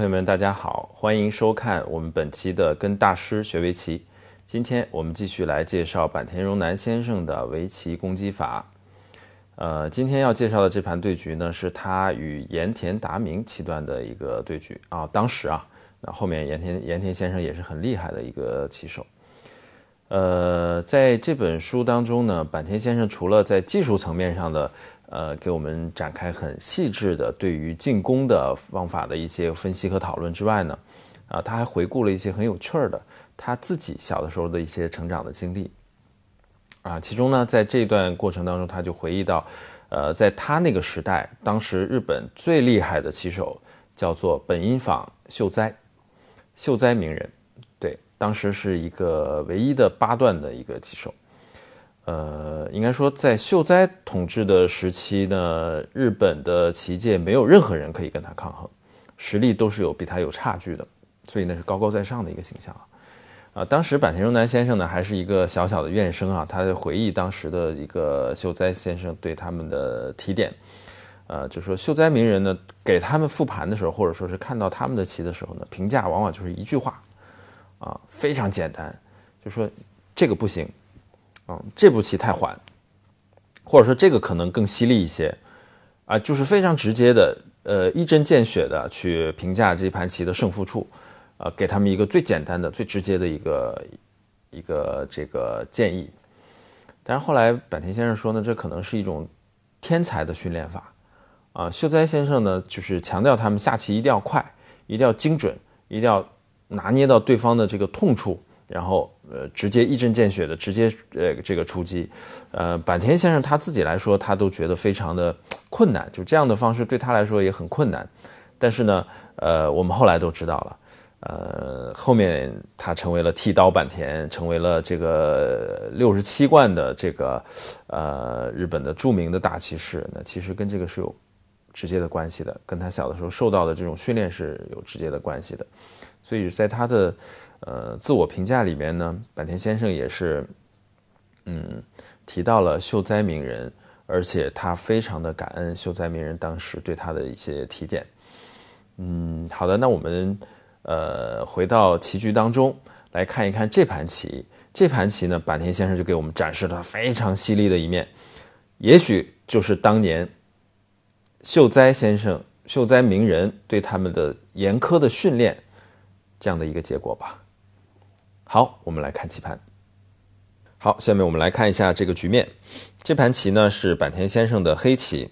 朋友们，大家好，欢迎收看我们本期的《跟大师学围棋》。今天我们继续来介绍坂田荣南先生的围棋攻击法。呃，今天要介绍的这盘对局呢，是他与盐田达明棋段的一个对局啊。当时啊，那后面盐田盐田先生也是很厉害的一个棋手。呃，在这本书当中呢，坂田先生除了在技术层面上的。呃，给我们展开很细致的对于进攻的方法的一些分析和讨论之外呢，啊，他还回顾了一些很有趣儿的他自己小的时候的一些成长的经历，啊，其中呢，在这段过程当中，他就回忆到，呃，在他那个时代，当时日本最厉害的棋手叫做本因坊秀哉，秀哉名人，对，当时是一个唯一的八段的一个棋手。呃，应该说，在秀哉统治的时期呢，日本的棋界没有任何人可以跟他抗衡，实力都是有比他有差距的，所以那是高高在上的一个形象啊。啊，当时坂田荣男先生呢，还是一个小小的怨生啊，他回忆当时的一个秀哉先生对他们的提点，呃，就说秀哉名人呢，给他们复盘的时候，或者说是看到他们的棋的时候呢，评价往往就是一句话，啊，非常简单，就说这个不行。嗯，这步棋太缓，或者说这个可能更犀利一些啊，就是非常直接的，呃，一针见血的去评价这盘棋的胜负处，呃，给他们一个最简单的、最直接的一个一个这个建议。但是后来，坂田先生说呢，这可能是一种天才的训练法啊。秀哉先生呢，就是强调他们下棋一定要快，一定要精准，一定要拿捏到对方的这个痛处。然后，呃，直接一针见血的，直接，呃，这个出击，呃，坂田先生他自己来说，他都觉得非常的困难，就这样的方式对他来说也很困难。但是呢，呃，我们后来都知道了，呃，后面他成为了剃刀坂田，成为了这个六十七冠的这个，呃，日本的著名的大骑士。那其实跟这个是有直接的关系的，跟他小的时候受到的这种训练是有直接的关系的。所以在他的。呃，自我评价里面呢，坂田先生也是，嗯，提到了秀哉名人，而且他非常的感恩秀哉名人当时对他的一些提点。嗯，好的，那我们呃回到棋局当中来看一看这盘棋，这盘棋呢，坂田先生就给我们展示了非常犀利的一面，也许就是当年秀哉先生、秀哉名人对他们的严苛的训练这样的一个结果吧。好，我们来看棋盘。好，下面我们来看一下这个局面。这盘棋呢是坂田先生的黑棋，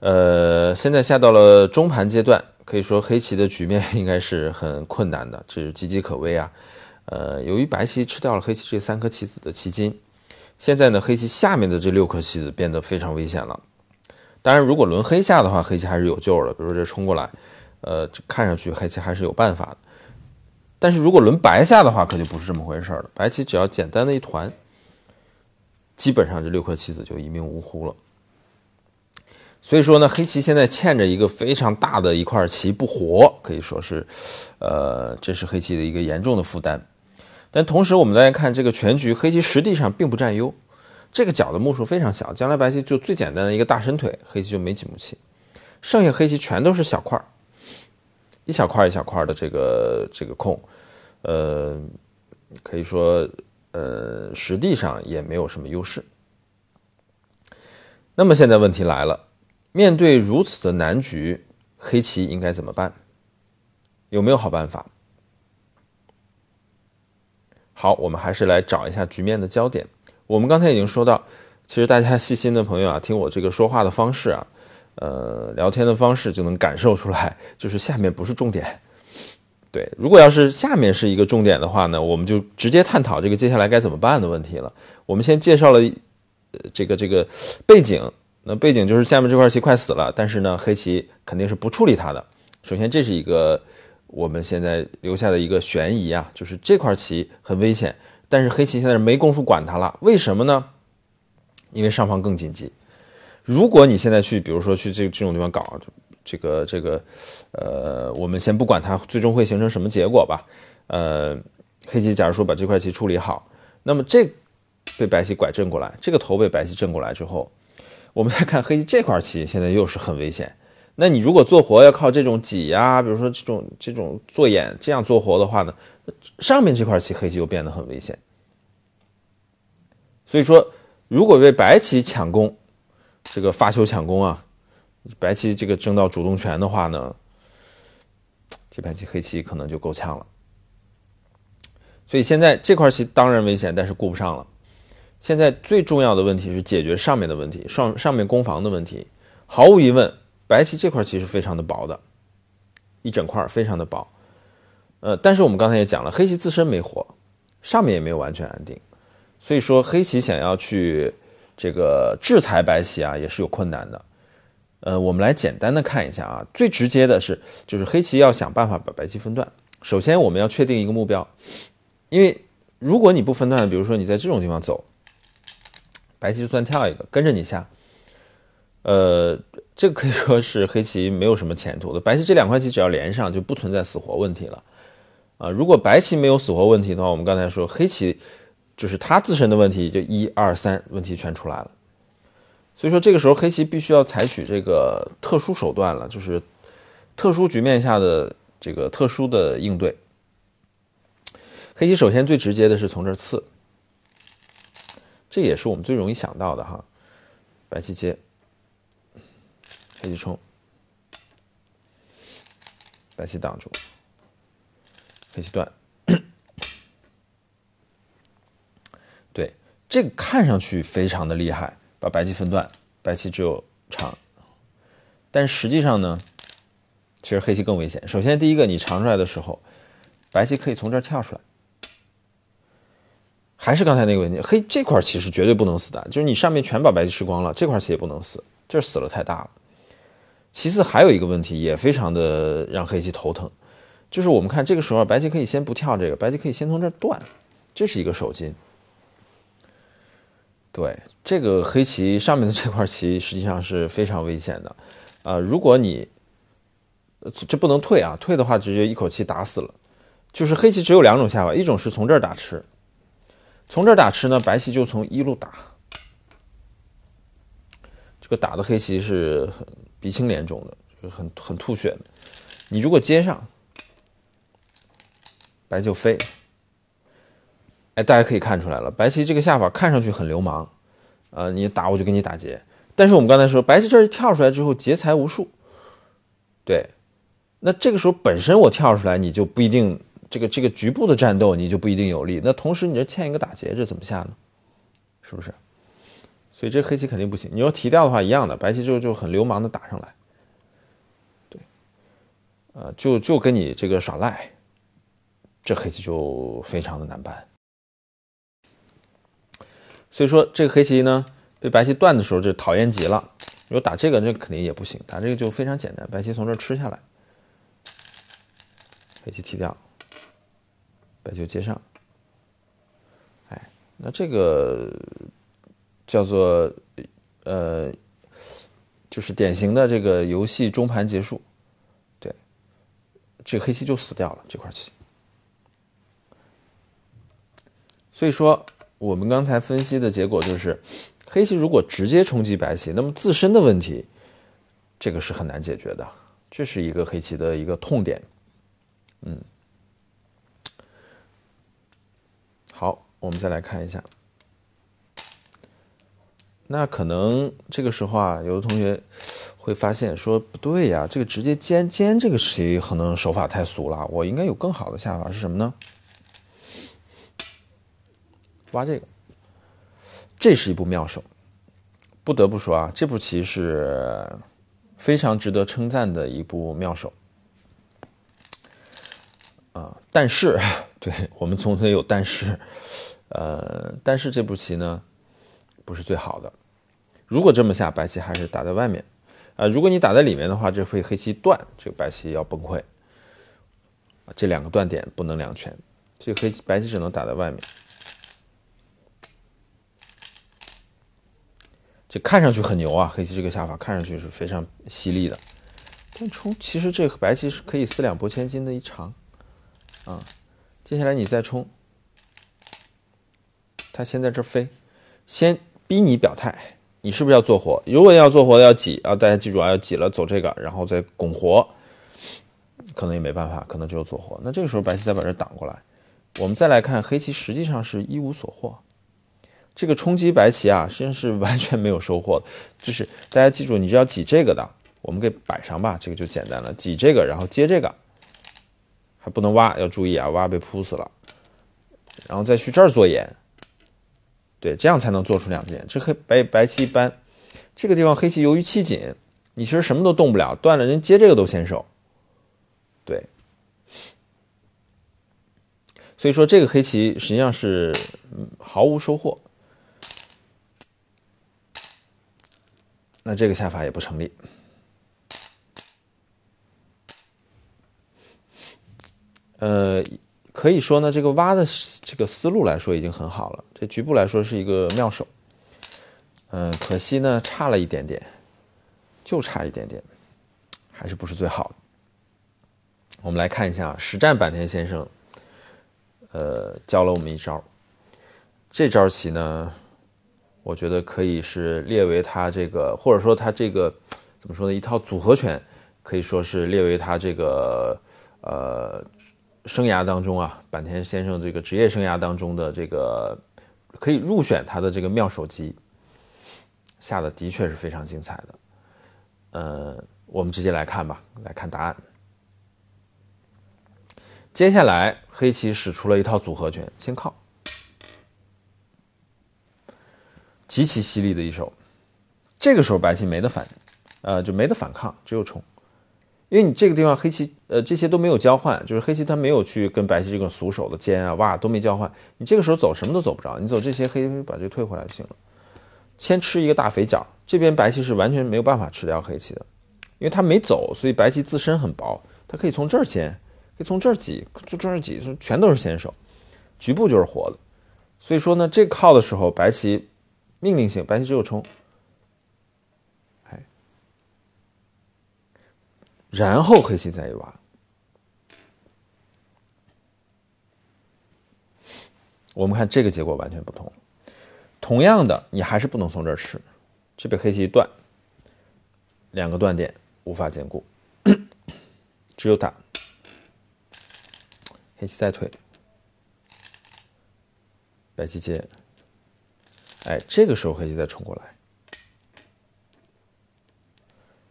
呃，现在下到了中盘阶段，可以说黑棋的局面应该是很困难的，这是岌岌可危啊。呃，由于白棋吃掉了黑棋这三颗棋子的棋筋，现在呢黑棋下面的这六颗棋子变得非常危险了。当然，如果轮黑下的话，黑棋还是有救的。比如说这冲过来，呃，看上去黑棋还是有办法的。但是如果轮白下的话，可就不是这么回事了。白棋只要简单的一团，基本上这六颗棋子就一命呜呼了。所以说呢，黑棋现在欠着一个非常大的一块棋不活，可以说是，呃，这是黑棋的一个严重的负担。但同时，我们再看这个全局，黑棋实际上并不占优。这个角的目数非常小，将来白棋就最简单的一个大伸腿，黑棋就没几目棋，剩下黑棋全都是小块儿。一小块一小块的这个这个空，呃，可以说，呃，实际上也没有什么优势。那么现在问题来了，面对如此的难局，黑棋应该怎么办？有没有好办法？好，我们还是来找一下局面的焦点。我们刚才已经说到，其实大家细心的朋友啊，听我这个说话的方式啊。呃，聊天的方式就能感受出来，就是下面不是重点。对，如果要是下面是一个重点的话呢，我们就直接探讨这个接下来该怎么办的问题了。我们先介绍了呃、这个这个背景，那背景就是下面这块棋快死了，但是呢，黑棋肯定是不处理它的。首先，这是一个我们现在留下的一个悬疑啊，就是这块棋很危险，但是黑棋现在是没工夫管它了。为什么呢？因为上方更紧急。如果你现在去，比如说去这这种地方搞，这个这个，呃，我们先不管它最终会形成什么结果吧。呃，黑棋假如说把这块棋处理好，那么这被白棋拐正过来，这个头被白棋正过来之后，我们再看黑棋这块棋现在又是很危险。那你如果做活要靠这种挤呀，比如说这种这种做眼这样做活的话呢，上面这块棋黑棋又变得很危险。所以说，如果被白棋抢攻。这个发球抢攻啊，白棋这个争到主动权的话呢，这白棋黑棋可能就够呛了。所以现在这块棋当然危险，但是顾不上了。现在最重要的问题是解决上面的问题，上上面攻防的问题。毫无疑问，白棋这块棋是非常的薄的，一整块非常的薄。呃，但是我们刚才也讲了，黑棋自身没活，上面也没有完全安定，所以说黑棋想要去。这个制裁白棋啊，也是有困难的。呃，我们来简单的看一下啊，最直接的是，就是黑棋要想办法把白棋分段。首先，我们要确定一个目标，因为如果你不分段，比如说你在这种地方走，白棋就算跳一个跟着你下，呃，这个可以说是黑棋没有什么前途的。白棋这两块棋只要连上，就不存在死活问题了。啊，如果白棋没有死活问题的话，我们刚才说黑棋。就是他自身的问题，就一二三问题全出来了。所以说这个时候黑棋必须要采取这个特殊手段了，就是特殊局面下的这个特殊的应对。黑棋首先最直接的是从这刺，这也是我们最容易想到的哈。白棋接，黑棋冲，白棋挡住，黑棋断。对，这个看上去非常的厉害，把白棋分断，白棋只有长，但实际上呢，其实黑棋更危险。首先，第一个，你长出来的时候，白棋可以从这儿跳出来，还是刚才那个问题，黑这块棋是绝对不能死的，就是你上面全把白棋吃光了，这块棋也不能死，这死了太大了。其次，还有一个问题也非常的让黑棋头疼，就是我们看这个时候，白棋可以先不跳这个，白棋可以先从这断，这是一个手筋。对这个黑棋上面的这块棋实际上是非常危险的，呃，如果你这不能退啊，退的话直接一口气打死了。就是黑棋只有两种下法，一种是从这儿打吃，从这儿打吃呢，白棋就从一路打，这个打的黑棋是很鼻青脸肿的，就很很吐血的。你如果接上，白就飞。哎，大家可以看出来了，白棋这个下法看上去很流氓，呃，你打我就给你打劫。但是我们刚才说，白棋这一跳出来之后，劫财无数。对，那这个时候本身我跳出来，你就不一定这个这个局部的战斗，你就不一定有利。那同时你这欠一个打劫，这怎么下呢？是不是？所以这黑棋肯定不行。你要提掉的话，一样的，白棋就就很流氓的打上来。对，呃，就就跟你这个耍赖，这黑棋就非常的难办。所以说，这个黑棋呢被白棋断的时候就讨厌极了。如果打这个，这肯定也不行。打这个就非常简单，白棋从这儿吃下来，黑棋提掉，白棋接上。哎，那这个叫做呃，就是典型的这个游戏中盘结束。对，这个黑棋就死掉了这块棋。所以说。我们刚才分析的结果就是，黑棋如果直接冲击白棋，那么自身的问题，这个是很难解决的，这是一个黑棋的一个痛点。嗯，好，我们再来看一下。那可能这个时候啊，有的同学会发现说不对呀，这个直接尖尖这个棋可能手法太俗了，我应该有更好的下法是什么呢？挖这个，这是一部妙手，不得不说啊，这步棋是非常值得称赞的一部妙手啊。但是，对我们总得有但是，呃，但是这步棋呢不是最好的。如果这么下，白棋还是打在外面啊。如果你打在里面的话，这会黑棋断，这个白棋要崩溃。这两个断点不能两全，这个黑白棋只能打在外面。这看上去很牛啊，黑棋这个下法看上去是非常犀利的。但冲其实这个白棋是可以四两拨千斤的一长啊。接下来你再冲，他先在这飞，先逼你表态，你是不是要做活？如果要做活要挤啊，大家记住啊，要挤了走这个，然后再拱活，可能也没办法，可能只有做活。那这个时候白棋再把这挡过来，我们再来看黑棋实际上是一无所获。这个冲击白棋啊，实际上是完全没有收获的。就是大家记住，你是要挤这个的，我们给摆上吧，这个就简单了。挤这个，然后接这个，还不能挖，要注意啊，挖被扑死了。然后再去这儿做眼，对，这样才能做出两件。这黑白白棋一般，这个地方黑棋由于气紧，你其实什么都动不了，断了，连接这个都嫌手。对，所以说这个黑棋实际上是毫无收获。那这个下法也不成立。呃，可以说呢，这个挖的这个思路来说已经很好了，这局部来说是一个妙手。嗯，可惜呢，差了一点点，就差一点点，还是不是最好。我们来看一下实战，坂田先生，呃，教了我们一招，这招棋呢。我觉得可以是列为他这个，或者说他这个怎么说呢？一套组合拳，可以说是列为他这个呃生涯当中啊，坂田先生这个职业生涯当中的这个可以入选他的这个妙手集下的，的确是非常精彩的。呃，我们直接来看吧，来看答案。接下来黑棋使出了一套组合拳，先靠。极其犀利的一手，这个时候白棋没得反，呃，就没得反抗，只有冲，因为你这个地方黑棋，呃，这些都没有交换，就是黑棋它没有去跟白棋这个俗手的尖啊，哇，都没交换。你这个时候走什么都走不着，你走这些黑棋把这退回来就行了，先吃一个大肥角，这边白棋是完全没有办法吃掉黑棋的，因为它没走，所以白棋自身很薄，它可以从这儿尖，可以从这儿挤，从这儿挤，全都是先手，局部就是活的。所以说呢，这靠的时候白棋。命令性，白棋只有冲，哎，然后黑棋再一挖，我们看这个结果完全不同。同样的，你还是不能从这儿吃，这边黑棋一断，两个断点无法兼顾，只有打，黑棋再退，白棋接。哎，这个时候黑棋再冲过来，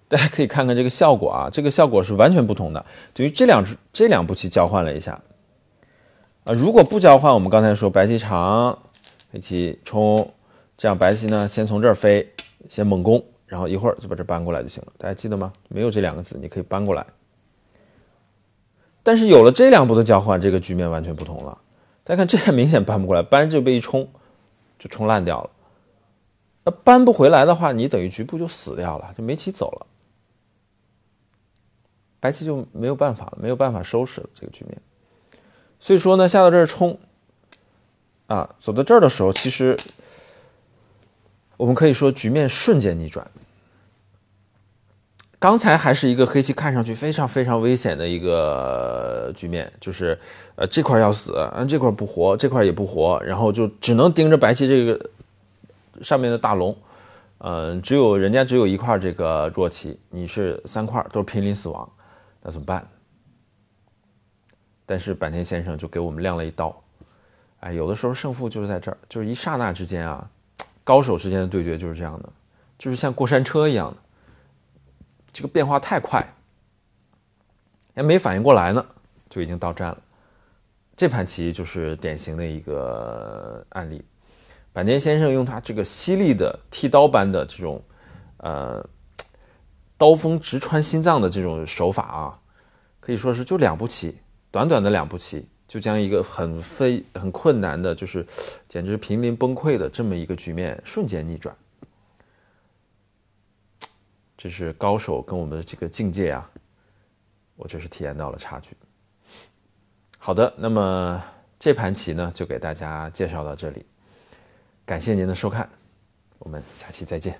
大家可以看看这个效果啊，这个效果是完全不同的。等于这两这两步棋交换了一下啊，如果不交换，我们刚才说白棋长，黑棋冲，这样白棋呢先从这儿飞，先猛攻，然后一会儿就把这搬过来就行了。大家记得吗？没有这两个子，你可以搬过来。但是有了这两步的交换，这个局面完全不同了。大家看，这明显搬不过来，搬就被一冲。就冲烂掉了，那搬不回来的话，你等于局部就死掉了，就没棋走了，白棋就没有办法了，没有办法收拾了这个局面。所以说呢，下到这儿冲，啊，走到这儿的时候，其实我们可以说局面瞬间逆转。刚才还是一个黑棋，看上去非常非常危险的一个局面，就是，呃，这块要死，嗯，这块不活，这块也不活，然后就只能盯着白棋这个上面的大龙，嗯，只有人家只有一块这个弱棋，你是三块，都濒临死亡，那怎么办？但是坂田先生就给我们亮了一刀，哎，有的时候胜负就是在这儿，就是一刹那之间啊，高手之间的对决就是这样的，就是像过山车一样的。这个变化太快，还没反应过来呢，就已经到站了。这盘棋就是典型的一个案例。坂田先生用他这个犀利的剃刀般的这种，呃，刀锋直穿心脏的这种手法啊，可以说是就两步棋，短短的两步棋，就将一个很非很困难的，就是简直濒临崩溃的这么一个局面，瞬间逆转。这是高手跟我们的这个境界啊，我这是体验到了差距。好的，那么这盘棋呢，就给大家介绍到这里，感谢您的收看，我们下期再见。